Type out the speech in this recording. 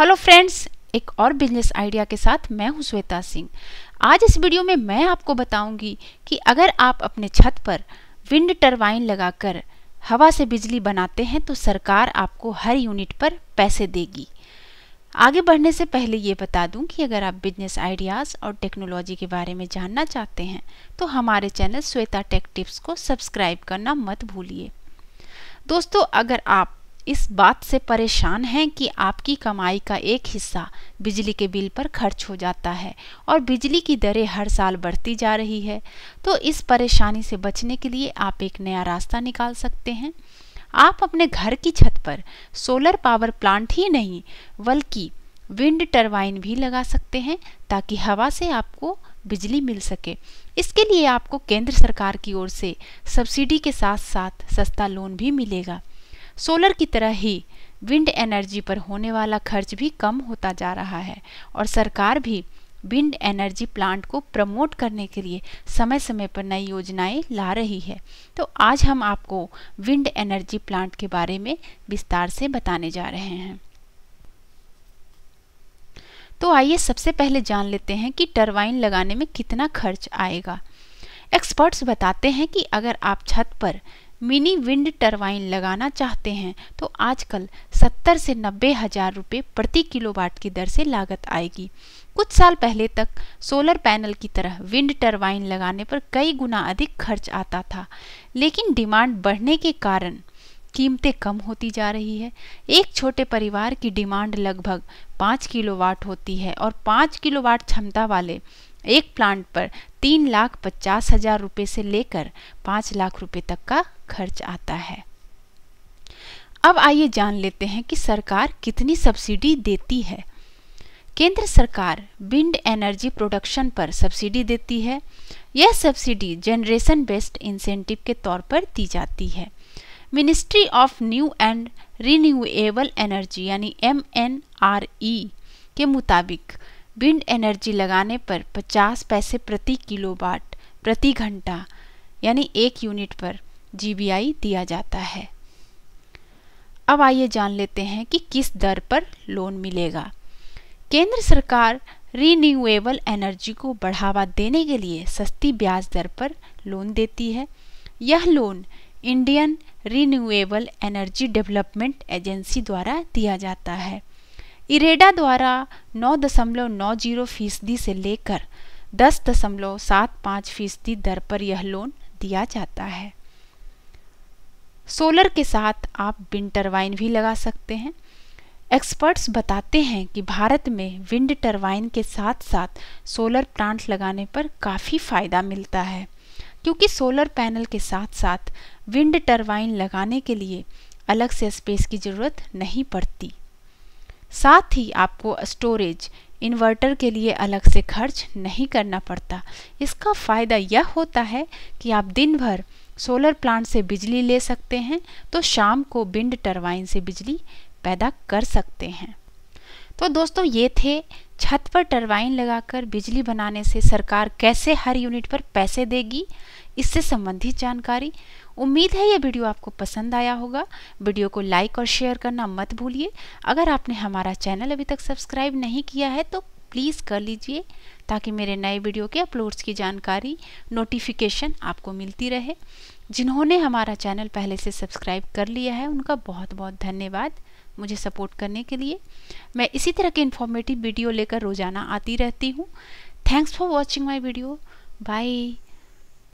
hello friends एक और business idea के साथ मैं हूं श्वेता सिंह आज इस वीडियो में मैं आपको बताऊंगी कि अगर आप अपने छत पर विंड टरबाइन लगाकर हवा से बिजली बनाते हैं तो सरकार आपको हर यूनिट पर पैसे देगी आगे बढ़ने से पहले ये बता दूं कि अगर आप बिजनेस आइडियाज़ और टेक्नोलॉजी के बारे में जानना चाहते हैं तो हमारे चैनल श्वेता टेक टिप्स को सब्सक्राइब करना मत भूलिए दोस्तों अगर आप इस बात से परेशान हैं कि आपकी कमाई का एक हिस्सा बिजली के बिल पर खर्च हो जाता है और बिजली की दरें हर साल बढ़ती जा रही है तो इस परेशानी से बचने के लिए आप एक नया रास्ता निकाल सकते हैं आप अपने घर की छत पर सोलर पावर प्लांट ही नहीं बल्कि विंड टरबाइन भी लगा सकते हैं ताकि हवा से आपको बिजली मिल सके इसके लिए आपको केंद्र सरकार की ओर से सब्सिडी के साथ साथ सस्ता लोन भी मिलेगा सोलर की तरह ही विंड एनर्जी पर होने वाला खर्च भी कम होता जा रहा है और सरकार भी विंड एनर्जी प्लांट को प्रमोट करने के लिए समय समय पर नई योजनाएं ला रही है तो आज हम आपको विंड एनर्जी प्लांट के बारे में विस्तार से बताने जा रहे हैं तो आइए सबसे पहले जान लेते हैं कि टरबाइन लगाने में कितना खर्च आएगा एक्सपर्ट्स बताते हैं कि अगर आप छत पर मिनी विंड टरबाइन लगाना चाहते हैं तो आजकल 70 से नब्बे हजार रुपये प्रति किलोवाट की दर से लागत आएगी कुछ साल पहले तक सोलर पैनल की तरह विंड टरबाइन लगाने पर कई गुना अधिक खर्च आता था लेकिन डिमांड बढ़ने के कारण कीमतें कम होती जा रही है एक छोटे परिवार की डिमांड लगभग पाँच किलोवाट होती है और पाँच किलोवाट क्षमता वाले एक प्लांट पर तीन लाख पचास हजार रुपये से लेकर पाँच लाख रुपये तक का खर्च आता है अब आइए जान लेते हैं कि सरकार कितनी सब्सिडी देती है केंद्र सरकार विंड एनर्जी प्रोडक्शन पर सब्सिडी देती है यह सब्सिडी जनरेशन बेस्ड इंसेंटिव के तौर पर दी जाती है ministry of new and renewable energy यानी एम एन आर ई के मुताबिक विंड एनर्जी लगाने पर 50 पैसे प्रति किलोवाट प्रति घंटा यानी एक यूनिट पर जीबीआई दिया जाता है अब आइए जान लेते हैं कि किस दर पर लोन मिलेगा केंद्र सरकार रीन्यूएबल एनर्जी को बढ़ावा देने के लिए सस्ती ब्याज दर पर लोन देती है यह loan Indian renewable energy development agency द्वारा दिया जाता है इरेडा द्वारा 9.90 फीसदी से लेकर 10.75 फीसदी दर पर यह लोन दिया जाता है सोलर के साथ आप विंड टरबाइन भी लगा सकते हैं एक्सपर्ट्स बताते हैं कि भारत में विंड टरबाइन के साथ साथ सोलर प्लांट लगाने पर काफ़ी फ़ायदा मिलता है क्योंकि सोलर पैनल के साथ साथ विंड टरबाइन लगाने के लिए अलग से स्पेस की ज़रूरत नहीं पड़ती साथ ही आपको स्टोरेज इन्वर्टर के लिए अलग से खर्च नहीं करना पड़ता इसका फ़ायदा यह होता है कि आप दिन भर सोलर प्लांट से बिजली ले सकते हैं तो शाम को विंड टरबाइन से बिजली पैदा कर सकते हैं तो दोस्तों ये थे छत पर टरबाइन लगाकर बिजली बनाने से सरकार कैसे हर यूनिट पर पैसे देगी इससे संबंधित जानकारी उम्मीद है ये वीडियो आपको पसंद आया होगा वीडियो को लाइक और शेयर करना मत भूलिए अगर आपने हमारा चैनल अभी तक सब्सक्राइब नहीं किया है तो प्लीज़ कर लीजिए ताकि मेरे नए वीडियो के अपलोड्स की जानकारी नोटिफिकेशन आपको मिलती रहे जिन्होंने हमारा चैनल पहले से सब्सक्राइब कर लिया है उनका बहुत बहुत धन्यवाद मुझे सपोर्ट करने के लिए मैं इसी तरह के इन्फॉर्मेटिव वीडियो लेकर रोज़ाना आती रहती हूँ thanks for watching my video by